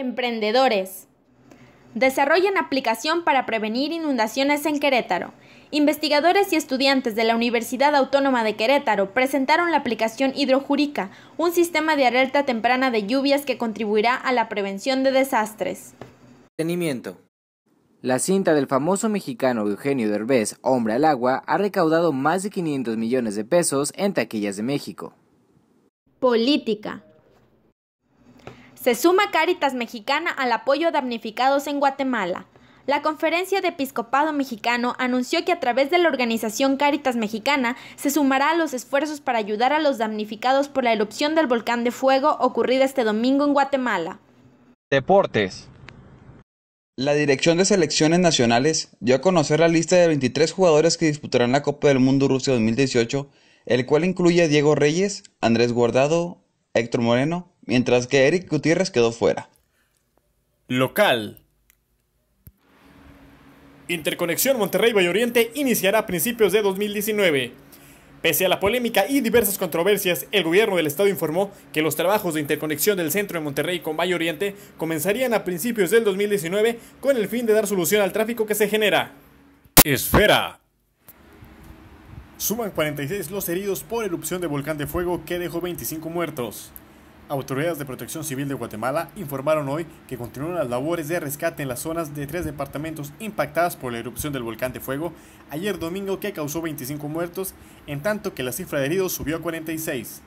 Emprendedores. Desarrollan aplicación para prevenir inundaciones en Querétaro. Investigadores y estudiantes de la Universidad Autónoma de Querétaro presentaron la aplicación Hidrojurica, un sistema de alerta temprana de lluvias que contribuirá a la prevención de desastres. Tenimiento. La cinta del famoso mexicano Eugenio Derbez, Hombre al Agua, ha recaudado más de 500 millones de pesos en taquillas de México. Política. Se suma Caritas Mexicana al apoyo a damnificados en Guatemala. La Conferencia de Episcopado Mexicano anunció que a través de la organización Caritas Mexicana se sumará a los esfuerzos para ayudar a los damnificados por la erupción del volcán de fuego ocurrida este domingo en Guatemala. Deportes. La Dirección de Selecciones Nacionales dio a conocer la lista de 23 jugadores que disputarán la Copa del Mundo Rusia 2018, el cual incluye a Diego Reyes, Andrés Guardado, Héctor Moreno, mientras que Eric Gutiérrez quedó fuera. Local. Interconexión Monterrey-Valle Oriente iniciará a principios de 2019. Pese a la polémica y diversas controversias, el gobierno del estado informó que los trabajos de interconexión del centro de Monterrey con Valle Oriente comenzarían a principios del 2019 con el fin de dar solución al tráfico que se genera. Esfera. Suman 46 los heridos por erupción de volcán de fuego que dejó 25 muertos. Autoridades de Protección Civil de Guatemala informaron hoy que continúan las labores de rescate en las zonas de tres departamentos impactadas por la erupción del volcán de fuego ayer domingo que causó 25 muertos, en tanto que la cifra de heridos subió a 46.